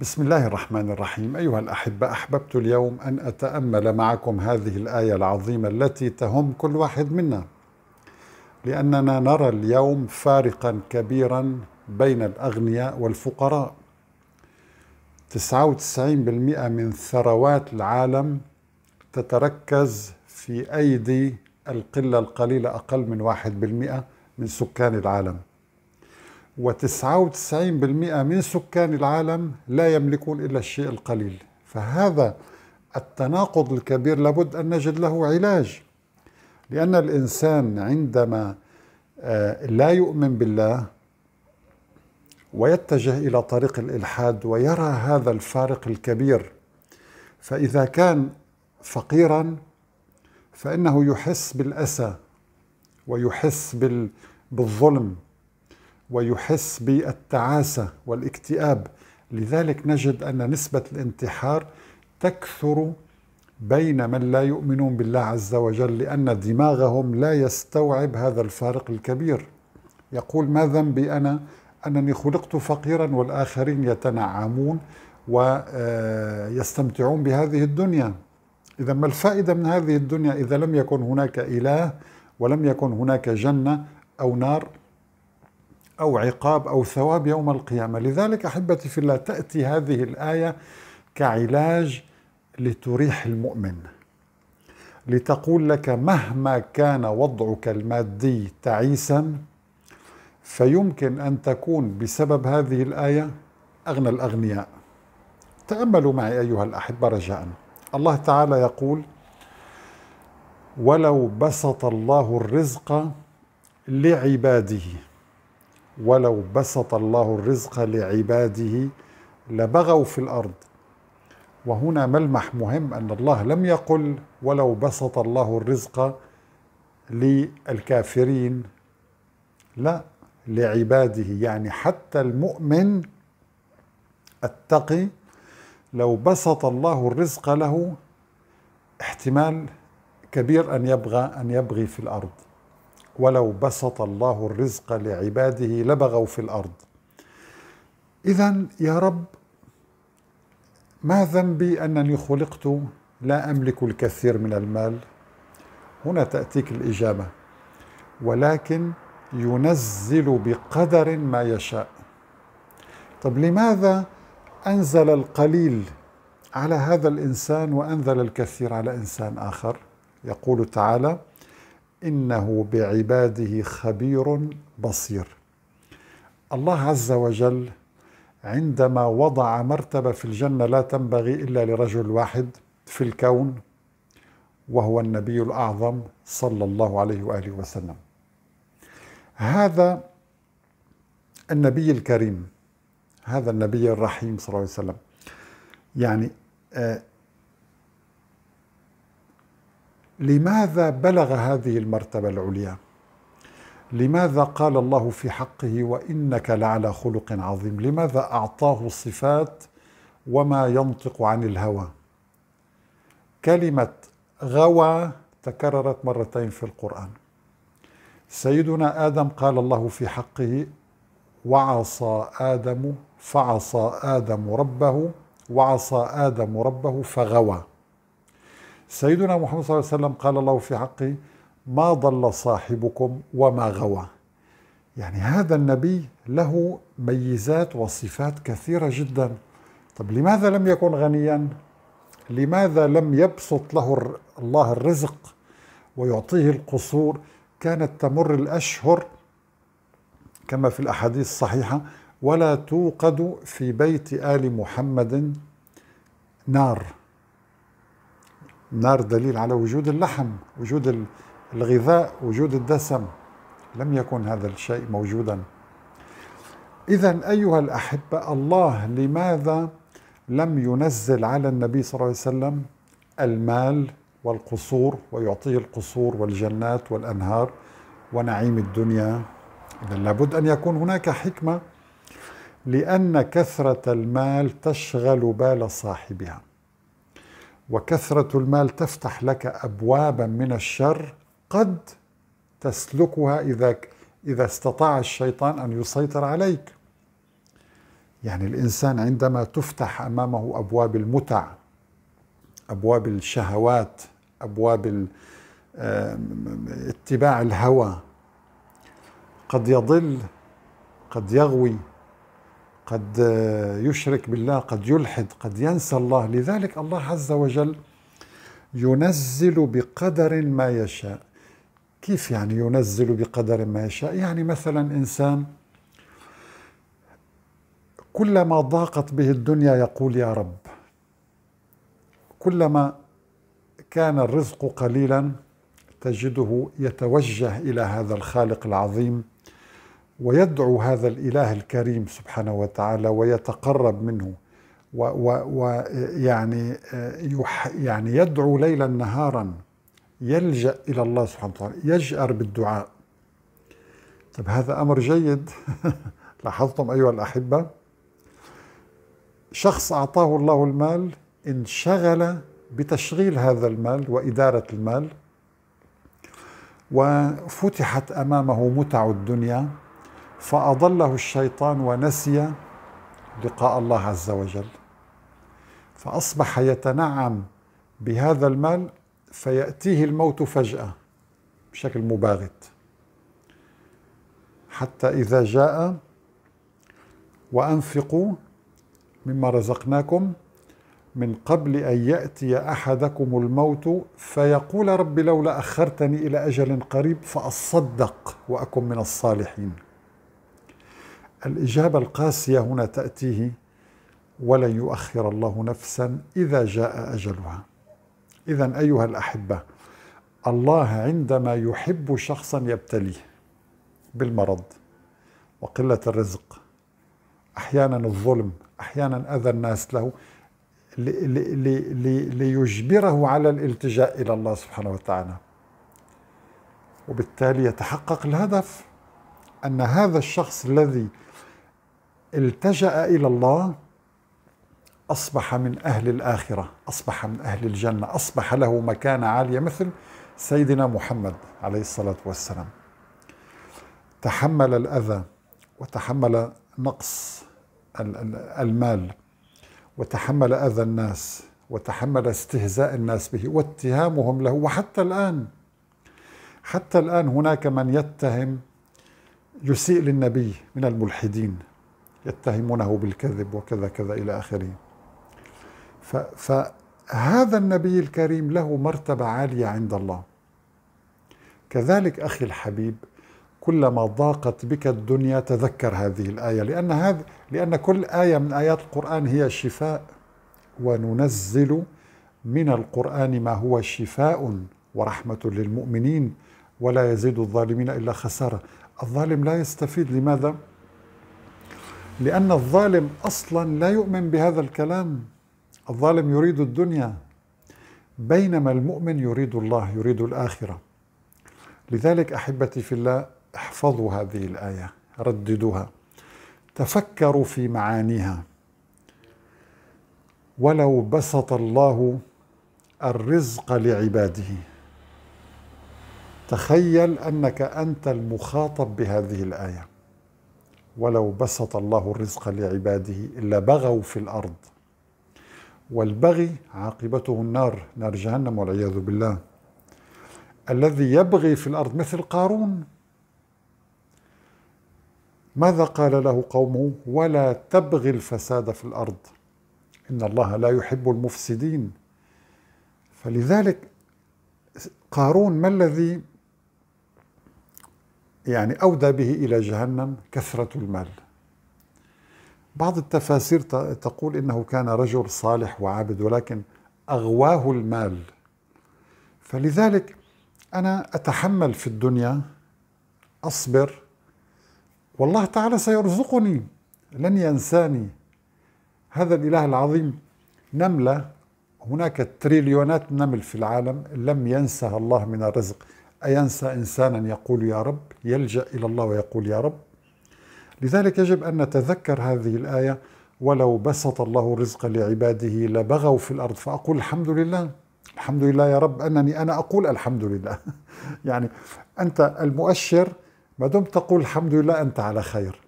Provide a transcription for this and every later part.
بسم الله الرحمن الرحيم أيها الأحبة أحببت اليوم أن أتأمل معكم هذه الآية العظيمة التي تهم كل واحد منا لأننا نرى اليوم فارقا كبيرا بين الأغنياء والفقراء 99% من ثروات العالم تتركز في أيدي القلة القليلة أقل من 1% من سكان العالم و99% من سكان العالم لا يملكون إلا الشيء القليل فهذا التناقض الكبير لابد أن نجد له علاج لأن الإنسان عندما آه، لا يؤمن بالله ويتجه إلى طريق الإلحاد ويرى هذا الفارق الكبير فإذا كان فقيرا فإنه يحس بالأسى ويحس بالظلم ويحس بالتعاسة والاكتئاب لذلك نجد أن نسبة الانتحار تكثر بين من لا يؤمنون بالله عز وجل لأن دماغهم لا يستوعب هذا الفارق الكبير يقول ما ذنبي أنا أنني خلقت فقيرا والآخرين يتنعمون ويستمتعون آه، بهذه الدنيا إذا ما الفائدة من هذه الدنيا إذا لم يكن هناك إله ولم يكن هناك جنة أو نار أو عقاب أو ثواب يوم القيامة لذلك أحبتي في الله تأتي هذه الآية كعلاج لتريح المؤمن لتقول لك مهما كان وضعك المادي تعيسا فيمكن أن تكون بسبب هذه الآية أغنى الأغنياء تأملوا معي أيها الأحبة رجاء الله تعالى يقول ولو بسط الله الرزق لعباده ولو بسط الله الرزق لعباده لبغوا في الارض وهنا ملمح مهم ان الله لم يقل ولو بسط الله الرزق للكافرين لا لعباده يعني حتى المؤمن التقي لو بسط الله الرزق له احتمال كبير ان يبغى ان يبغي في الارض ولو بسط الله الرزق لعباده لبغوا في الارض اذا يا رب ما ذنبي انني خلقت لا املك الكثير من المال هنا تاتيك الاجابه ولكن ينزل بقدر ما يشاء طب لماذا انزل القليل على هذا الانسان وانزل الكثير على انسان اخر يقول تعالى انه بعباده خبير بصير الله عز وجل عندما وضع مرتبه في الجنه لا تنبغي الا لرجل واحد في الكون وهو النبي الاعظم صلى الله عليه واله وسلم هذا النبي الكريم هذا النبي الرحيم صلى الله عليه وسلم يعني آه، لماذا بلغ هذه المرتبة العليا؟ لماذا قال الله في حقه وإنك لعلى خلق عظيم؟ لماذا أعطاه صفات وما ينطق عن الهوى؟ كلمة غوى تكررت مرتين في القرآن. سيدنا آدم قال الله في حقه وعصى آدم فعصى آدم ربه وعصى آدم ربه فغوى سيدنا محمد صلى الله عليه وسلم قال الله في حقه ما ضل صاحبكم وما غوى يعني هذا النبي له ميزات وصفات كثيرة جدا طب لماذا لم يكن غنيا لماذا لم يبسط له الله الرزق ويعطيه القصور كانت تمر الأشهر كما في الأحاديث الصحيحة ولا توقد في بيت آل محمد نار النار دليل على وجود اللحم وجود الغذاء وجود الدسم لم يكن هذا الشيء موجودا إذا أيها الأحبة الله لماذا لم ينزل على النبي صلى الله عليه وسلم المال والقصور ويعطيه القصور والجنات والأنهار ونعيم الدنيا إذا لابد أن يكون هناك حكمة لأن كثرة المال تشغل بال صاحبها وكثرة المال تفتح لك أبوابا من الشر قد تسلكها إذا إذا استطاع الشيطان أن يسيطر عليك يعني الإنسان عندما تفتح أمامه أبواب المتع أبواب الشهوات أبواب آه، اتباع الهوى قد يضل قد يغوي قد يشرك بالله قد يلحد قد ينسى الله لذلك الله عز وجل ينزل بقدر ما يشاء كيف يعني ينزل بقدر ما يشاء يعني مثلا إنسان كلما ضاقت به الدنيا يقول يا رب كلما كان الرزق قليلا تجده يتوجه الى هذا الخالق العظيم ويدعو هذا الإله الكريم سبحانه وتعالى ويتقرب منه ويعني آه، يعني يدعو ليلا نهارا يلجأ إلى الله سبحانه وتعالى يجأر بالدعاء طب هذا أمر جيد لاحظتم أيها الأحبة شخص أعطاه الله المال انشغل بتشغيل هذا المال وإدارة المال وفتحت أمامه متع الدنيا فأضله الشيطان ونسي لقاء الله عز وجل فأصبح يتنعم بهذا المال فيأتيه الموت فجأة بشكل مباغت حتى إذا جاء وأنفقوا مما رزقناكم من قبل أن يأتي أحدكم الموت فيقول رب لولا أخرتني إلى أجل قريب فأصدق وأكن من الصالحين الإجابة القاسية هنا تأتيه ولن يؤخر الله نفسا إذا جاء أجلها إذا أيها الأحبة الله عندما يحب شخصا يبتليه بالمرض وقلة الرزق أحيانا الظلم أحيانا أذى الناس له ليجبره على الالتجاء إلى الله سبحانه وتعالى وبالتالي يتحقق الهدف أن هذا الشخص الذي التجأ إلى الله أصبح من أهل الآخرة أصبح من أهل الجنة أصبح له مكانة عالية مثل سيدنا محمد عليه الصلاة والسلام تحمل الأذى وتحمل نقص المال وتحمل أذى الناس وتحمل استهزاء الناس به واتهامهم له وحتى الآن حتى الآن هناك من يتهم يسيء للنبي من الملحدين يتهمونه بالكذب وكذا كذا إلى آخره فهذا النبي الكريم له مرتبة عالية عند الله كذلك أخي الحبيب كلما ضاقت بك الدنيا تذكر هذه الآية لأن, هذ لأن كل آية من آيات القرآن هي شفاء وننزل من القرآن ما هو شفاء ورحمة للمؤمنين ولا يزيد الظالمين إلا خسارة الظالم لا يستفيد لماذا؟ لأن الظالم أصلا لا يؤمن بهذا الكلام الظالم يريد الدنيا بينما المؤمن يريد الله يريد الآخرة لذلك أحبتي في الله احفظوا هذه الآية رددوها تفكروا في معانيها ولو بسط الله الرزق لعباده تخيل انك انت المخاطب بهذه الايه ولو بسط الله الرزق لعباده إلا بغوا في الأرض والبغي عاقبته النار نار جهنم والعياذ بالله الذي يبغي في الأرض مثل قارون ماذا قال له قومه ولا تبغي الفساد في الأرض إن الله لا يحب المفسدين فلذلك قارون ما الذي يعني أودى به إلى جهنم كثرة المال بعض التفاسير تقول إنه كان رجل صالح وعابد ولكن أغواه المال فلذلك أنا أتحمل في الدنيا أصبر والله تعالى سيرزقني لن ينساني هذا الإله العظيم نملة هناك تريليونات نمل في العالم لم ينسها الله من الرزق أينسى إنسانا يقول يا رب يلجأ إلى الله ويقول يا رب لذلك يجب أن نتذكر هذه الآية ولو بسط الله الرزق لعباده لبغوا في الأرض فأقول الحمد لله الحمد لله يا رب أنني أنا أقول الحمد لله يعني أنت المؤشر ما دمت تقول الحمد لله أنت على خير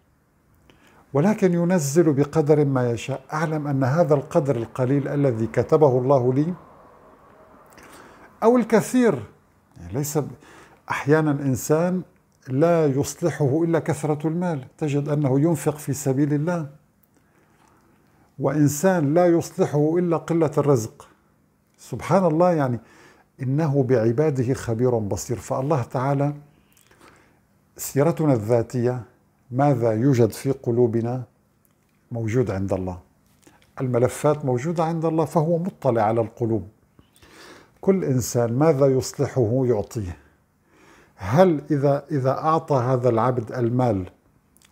ولكن ينزل بقدر ما يشاء أعلم أن هذا القدر القليل الذي كتبه الله لي أو الكثير يعني ليس أحيانا إنسان لا يصلحه إلا كثرة المال تجد أنه ينفق في سبيل الله وإنسان لا يصلحه إلا قلة الرزق سبحان الله يعني إنه بعباده خبير بصير فالله تعالى سيرتنا الذاتية ماذا يوجد في قلوبنا موجود عند الله الملفات موجودة عند الله فهو مطلع على القلوب كل إنسان ماذا يصلحه يعطيه هل إذا, إذا أعطى هذا العبد المال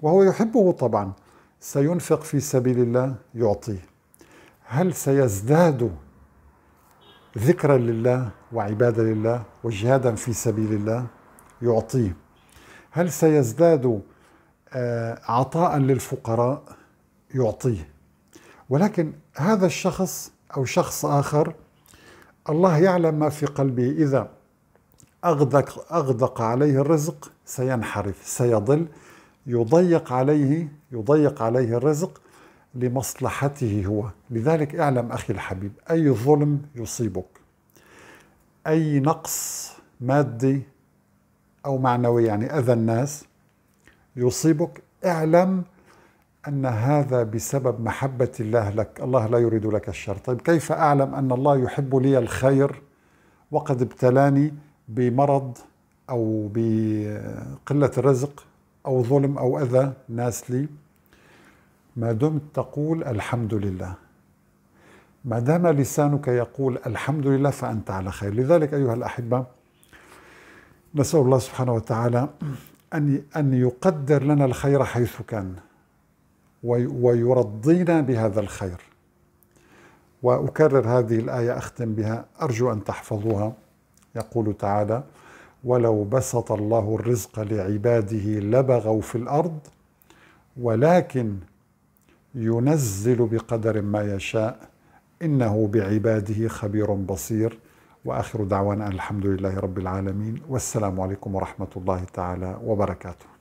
وهو يحبه طبعا سينفق في سبيل الله يعطيه هل سيزداد ذكرا لله وعبادة لله وجهادا في سبيل الله يعطيه هل سيزداد آه، عطاء للفقراء يعطيه ولكن هذا الشخص أو شخص آخر الله يعلم ما في قلبه إذا أغدق, أغدق عليه الرزق سينحرف سيضل يضيق عليه يضيق عليه الرزق لمصلحته هو لذلك اعلم أخي الحبيب أي ظلم يصيبك أي نقص مادي أو معنوي يعني أذى الناس يصيبك اعلم أن هذا بسبب محبة الله لك الله لا يريد لك الشر طيب كيف أعلم أن الله يحب لي الخير وقد ابتلاني بمرض أو بقلة رزق أو ظلم أو أذى ناس لي ما دمت تقول الحمد لله ما دام لسانك يقول الحمد لله فأنت على خير لذلك أيها الأحبة نسأل الله سبحانه وتعالى أن أن يقدر لنا الخير حيث كان ويرضينا بهذا الخير واكرر هذه الايه اختم بها ارجو ان تحفظوها يقول تعالى ولو بسط الله الرزق لعباده لبغوا في الارض ولكن ينزل بقدر ما يشاء انه بعباده خبير بصير واخر دعوانا الحمد لله رب العالمين والسلام عليكم ورحمه الله تعالى وبركاته